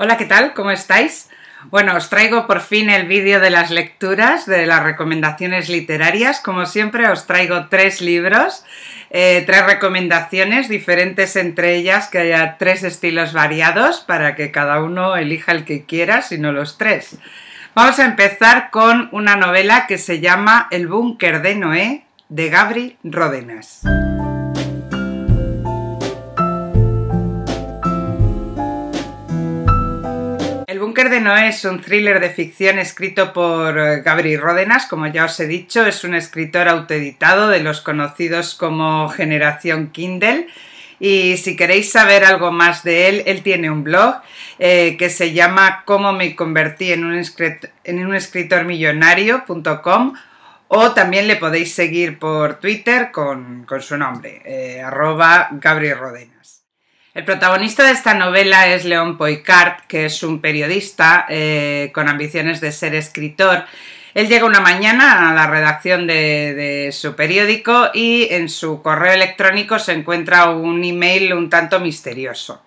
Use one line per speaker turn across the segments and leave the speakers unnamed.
Hola, ¿qué tal? ¿Cómo estáis? Bueno, os traigo por fin el vídeo de las lecturas, de las recomendaciones literarias. Como siempre, os traigo tres libros, eh, tres recomendaciones diferentes entre ellas, que haya tres estilos variados para que cada uno elija el que quiera, si no los tres. Vamos a empezar con una novela que se llama El búnker de Noé, de Gabri Rodenas. Búnker de Noé es un thriller de ficción escrito por eh, Gabriel Rodenas, como ya os he dicho, es un escritor autoeditado de los conocidos como Generación Kindle. Y si queréis saber algo más de él, él tiene un blog eh, que se llama Cómo me convertí en un, escritor, millonario.com o también le podéis seguir por Twitter con, su nombre, eh, arroba Gabriel Rodenas. El protagonista de esta novela es León Poicard, que es un periodista eh, con ambiciones de ser escritor. Él llega una mañana a la redacción de, su periódico y en su correo electrónico se encuentra un email un tanto misterioso.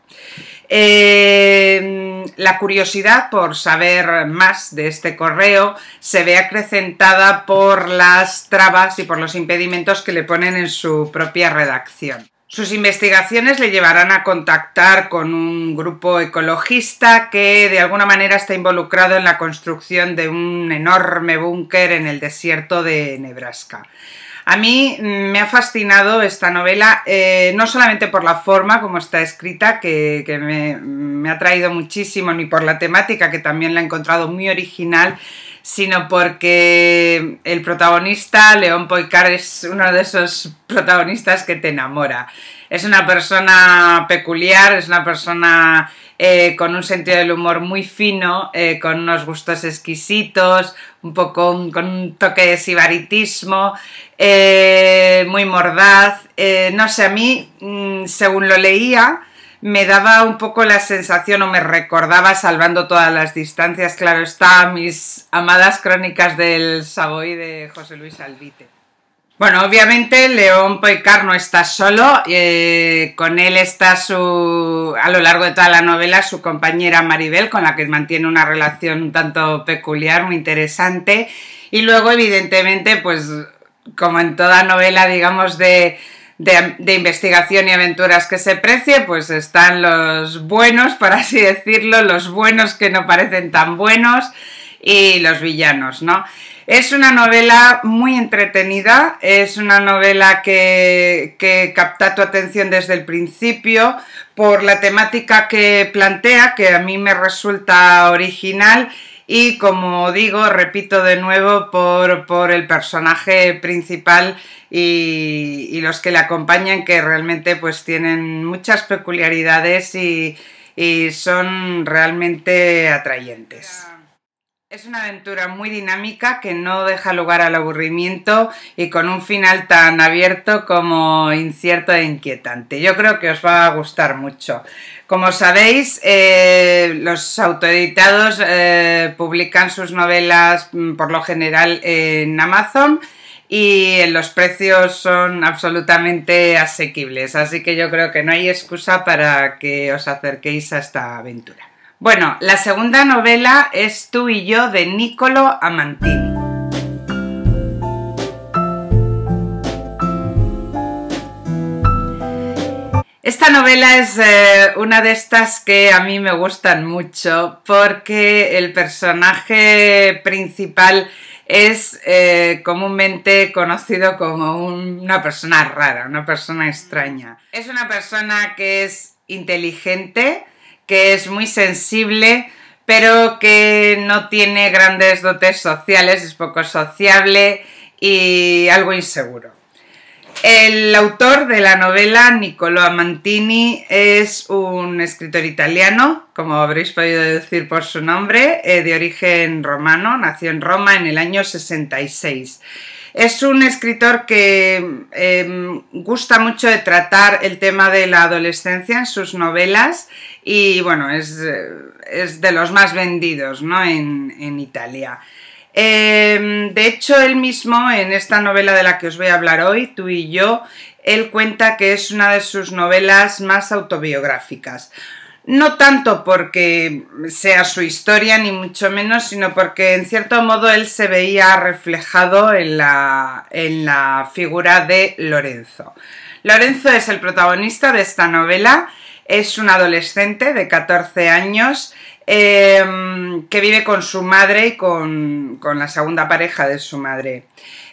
Eh, la curiosidad por saber más de este correo se ve acrecentada por las trabas y por los impedimentos que le ponen en su propia redacción. Sus investigaciones le llevarán a contactar con un grupo ecologista que de alguna manera está involucrado en la construcción de un enorme búnker en el desierto de Nebraska. A mí mm, me ha fascinado esta novela, eh, no solamente por la forma como está escrita, que, me, me, ha traído muchísimo, ni por la temática, que también la he encontrado muy original, sino porque el protagonista, León Poicar, es uno de esos protagonistas que te enamora. Es una persona peculiar, es una persona eh, con un sentido del humor muy fino, eh, con unos gustos exquisitos, un poco con un toque de sibaritismo, eh, muy mordaz. no sé, a mí, mm, según lo leía, me daba un poco la sensación o me recordaba, salvando todas las distancias, claro está, mis amadas crónicas del Savoy de José Luis Albite. Bueno, obviamente León Poicar no está solo, eh, con él está su, a lo largo de toda la novela su compañera Maribel, con la que mantiene una relación un tanto peculiar, muy interesante, y luego evidentemente, pues como en toda novela, digamos, de, de, investigación y aventuras que se precie, pues están los buenos, por así decirlo, los buenos que no parecen tan buenos y los villanos, ¿no? Es una novela muy entretenida, es una novela que, que capta tu atención desde el principio por la temática que plantea, que a mí me resulta original y como digo, repito de nuevo por, por el personaje principal y, los que le acompañan que realmente pues tienen muchas peculiaridades y son realmente atrayentes. Es una aventura muy dinámica que no deja lugar al aburrimiento y con un final tan abierto como incierto e inquietante. Yo creo que os va a gustar mucho. Como sabéis, eh, los autoeditados eh, publican sus novelas mm, por lo general en Amazon y eh, los precios son absolutamente asequibles, así que yo creo que no hay excusa para que os acerquéis a esta aventura. Bueno, la segunda novela es Tú y yo de Niccolo Amantini. Esta novela es eh, una de estas que a mí me gustan mucho porque el personaje principal es eh, comúnmente conocido como una persona rara, una persona extraña. Es una persona que es inteligente, que es muy sensible, pero que no tiene grandes dotes sociales, es poco sociable y algo inseguro. El autor de la novela, nicolo Amantini, es un escritor italiano, como habréis podido decir por su nombre, eh, de origen romano, nació en Roma en el año 66. Es un escritor que em, gusta mucho de tratar el tema de la adolescencia en sus novelas y bueno, es, eh, es de los más vendidos ¿no? en, Italia. Em, de hecho, él mismo, en esta novela de la que os voy a hablar hoy, tú y yo, él cuenta que es una de sus novelas más autobiográficas no tanto porque sea su historia, ni mucho menos, sino porque en cierto modo él se veía reflejado en la, en la figura de Lorenzo. Lorenzo es el protagonista de esta novela, es un adolescente de 14 años eh, que vive con su madre y con, la segunda pareja de su madre.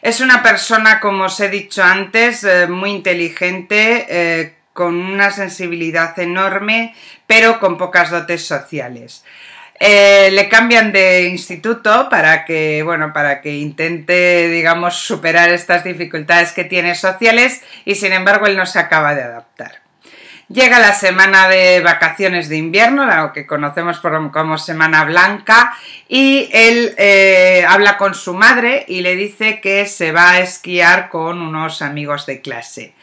Es una persona, como os he dicho antes, eh, muy inteligente, eh, con una sensibilidad enorme, pero con pocas dotes sociales. Eh, le cambian de instituto para que, bueno, para que intente, digamos, superar estas dificultades que tiene sociales y sin embargo él no se acaba de adaptar. Llega la semana de vacaciones de invierno, lo que conocemos como Semana Blanca, y él eh, habla con su madre y le dice que se va a esquiar con unos amigos de clase.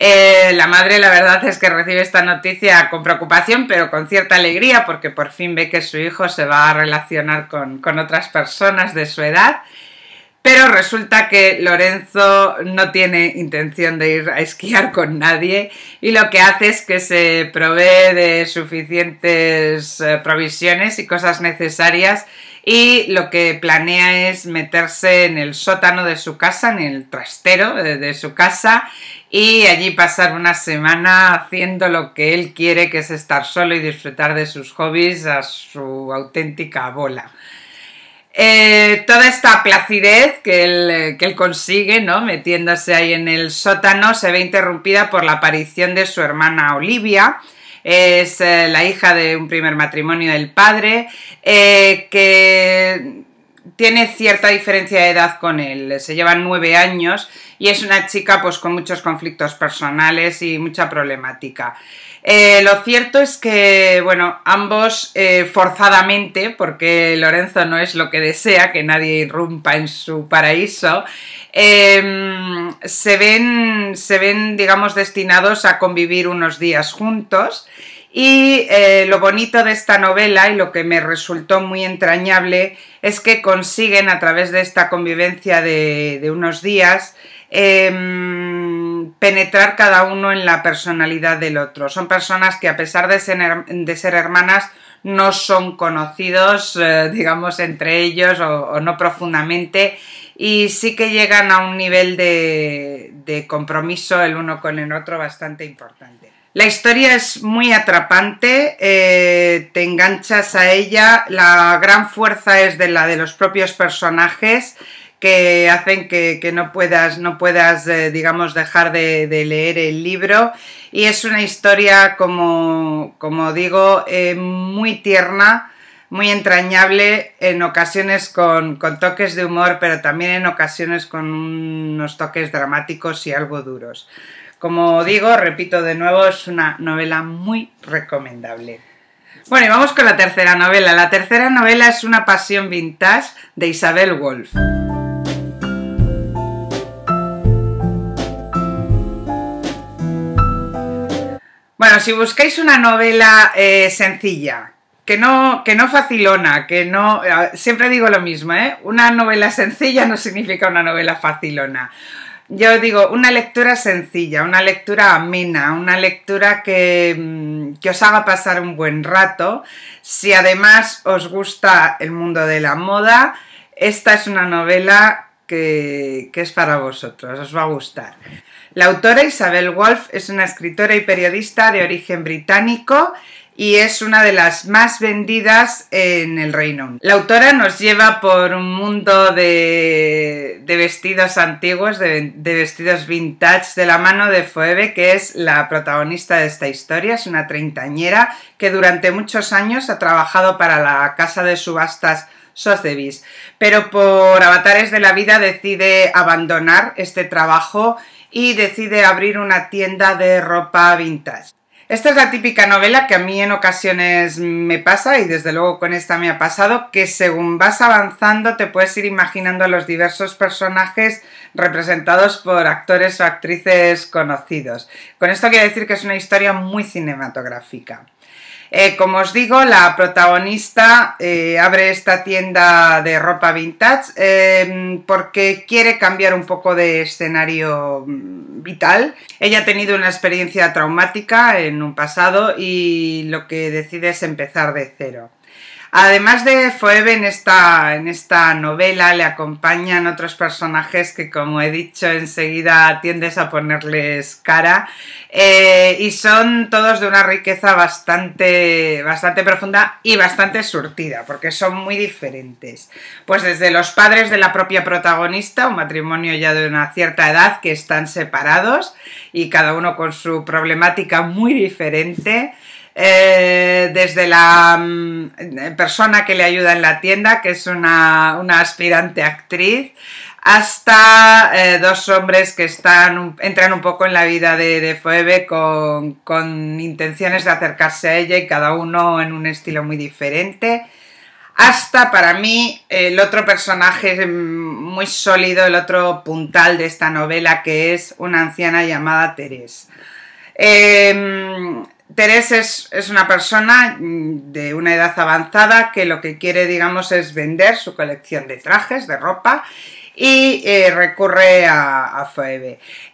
Eh, la madre, la verdad es que recibe esta noticia con preocupación, pero con cierta alegría, porque por fin ve que su hijo se va a relacionar con, con otras personas de su edad. Pero resulta que Lorenzo no tiene intención de ir a esquiar con nadie y lo que hace es que se provee de suficientes eh, provisiones y cosas necesarias y lo que planea es meterse en el sótano de su casa, en el trastero eh, de, su casa y allí pasar una semana haciendo lo que él quiere, que es estar solo y disfrutar de sus hobbies a su auténtica bola. Eh, toda esta placidez eh, que él, consigue, ¿no? metiéndose ahí en el sótano, se ve interrumpida por la aparición de su hermana Olivia, es eh, la hija de un primer matrimonio del padre, eh, que tiene cierta diferencia de edad con él, se llevan nueve años y es una chica pues con muchos conflictos personales y mucha problemática. Eh, lo cierto es que, bueno, ambos eh, forzadamente, porque Lorenzo no es lo que desea, que nadie irrumpa en su paraíso, em, se, ven, se ven, digamos, destinados a convivir unos días juntos. Y eh, lo bonito de esta novela y lo que me resultó muy entrañable es que consiguen a través de esta convivencia de, unos días em, penetrar cada uno en la personalidad del otro. Son personas que a pesar de ser, hermanas no son conocidos, eh, digamos, entre ellos o, no profundamente y sí que llegan a un nivel de compromiso el uno con el otro bastante importante. La historia es muy atrapante, eh, te enganchas a ella, la gran fuerza es de la de los propios personajes que hacen que, no puedas, no puedas eh, digamos, dejar de, leer el libro. Y es una historia, como, como digo, eh, muy tierna, muy entrañable, en ocasiones con, con, toques de humor, pero también en ocasiones con unos toques dramáticos y algo duros. Como digo, repito de nuevo, es una novela muy recomendable. Bueno, y vamos con la tercera novela. La tercera novela es Una pasión vintage de Isabel Wolf. Bueno, si buscáis una novela eh, sencilla, que no, que no facilona, que no... Eh, siempre digo lo mismo, ¿eh? Una novela sencilla no significa una novela facilona yo digo, una lectura sencilla, una lectura amena, una lectura que, mm, que, os haga pasar un buen rato. Si además os gusta el mundo de la moda, esta es una novela que, que es para vosotros, os va a gustar. La autora Isabel Wolf es una escritora y periodista de origen británico y es una de las más vendidas en el Reino La autora nos lleva por un mundo de, vestidos antiguos, de, vestidos vintage, de la mano de Phoebe, que es la protagonista de esta historia. Es una treintañera que durante muchos años ha trabajado para la casa de subastas Sotheby's, pero por avatares de la vida decide abandonar este trabajo y decide abrir una tienda de ropa vintage. Esta es la típica novela que a mí en ocasiones me pasa y desde luego con esta me ha pasado, que según vas avanzando te puedes ir imaginando a los diversos personajes representados por actores o actrices conocidos. Con esto quiero decir que es una historia muy cinematográfica. Eh, como os digo, la protagonista eh, abre esta tienda de ropa vintage eh, porque quiere cambiar un poco de escenario mm, vital. Ella ha tenido una experiencia traumática en un pasado y lo que decide es empezar de cero. Además de Foebe, en esta, en esta novela le acompañan otros personajes que, como he dicho, enseguida tiendes a ponerles cara eh, y son todos de una riqueza bastante, bastante profunda y bastante surtida, porque son muy diferentes. Pues desde los padres de la propia protagonista, un matrimonio ya de una cierta edad que están separados y cada uno con su problemática muy diferente. Eh, desde la mm, persona que le ayuda en la tienda, que es una, aspirante actriz, hasta eh, dos hombres que entran un poco en la vida de, de con, intenciones de acercarse a ella y cada uno en un estilo muy diferente. Hasta para mí el otro personaje mm, muy sólido, el otro puntal de esta novela que es una anciana llamada Teresa. Eh, em, Teresa es, una persona mm, de una edad avanzada que lo que quiere, digamos, es vender su colección de trajes, de ropa y eh, recurre a, a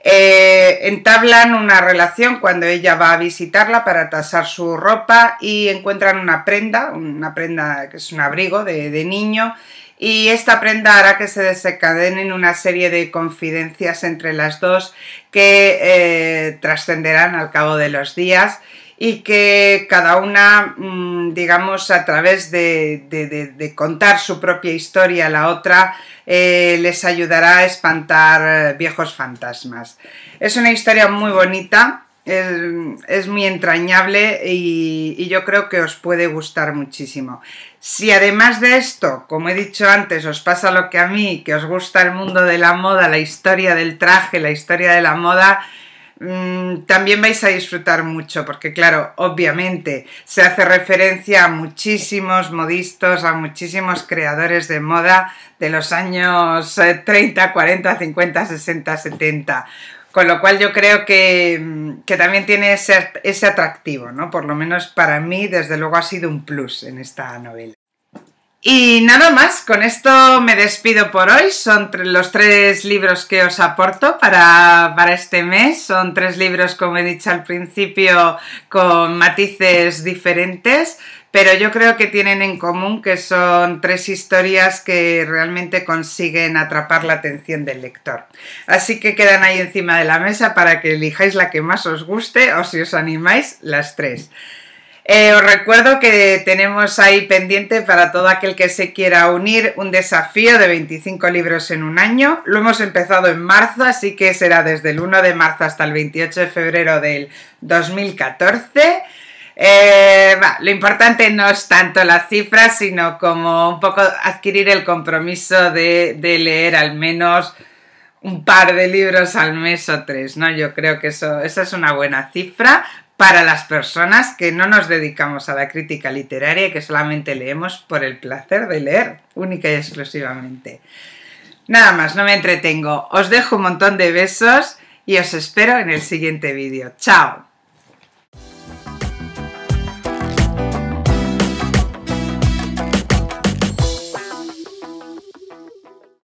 eh, entablan una relación cuando ella va a visitarla para tasar su ropa y encuentran una prenda, una prenda que es un abrigo de, niño y esta prenda hará que se desencadenen una serie de confidencias entre las dos que eh, trascenderán al cabo de los días y que cada una, mm, digamos, a través de, contar su propia historia a la otra, eh, les ayudará a espantar eh, viejos fantasmas. Es una historia muy bonita, es, muy entrañable y yo creo que os puede gustar muchísimo. Si además de esto, como he dicho antes, os pasa lo que a mí, que os gusta el mundo de la moda, la historia del traje, la historia de la moda, Mm, también vais a disfrutar mucho, porque claro, obviamente se hace referencia a muchísimos modistos, a muchísimos creadores de moda de los años 30, 40, 50, 60, 70. Con lo cual yo creo mm, que, también tiene ese, ese atractivo, ¿no? Por lo menos para mí, desde luego, ha sido un plus en esta novela. Y nada más, con esto me despido por hoy. Son los tres libros que os aporto para, este mes. Son tres libros, como he dicho al principio, con matices diferentes, pero yo creo que tienen en común que son tres historias que realmente consiguen atrapar la atención del lector. Así que quedan ahí encima de la mesa para que elijáis la que más os guste o si os animáis, las tres. Eh, os recuerdo que tenemos ahí pendiente para todo aquel que se quiera unir un desafío de 25 libros en un año. Lo hemos empezado en marzo, así que será desde el 1 de marzo hasta el 28 de febrero del 2014. Eh, lo importante no es tanto la cifra sino como un poco adquirir el compromiso de, leer al menos un par de libros al mes o tres, ¿no? Yo creo que eso, esa es una buena cifra para las personas que no nos dedicamos a la crítica literaria y que solamente leemos por el placer de leer, única y exclusivamente. Nada más, no me entretengo. Os dejo un montón de besos y os espero en el siguiente vídeo. ¡Chao!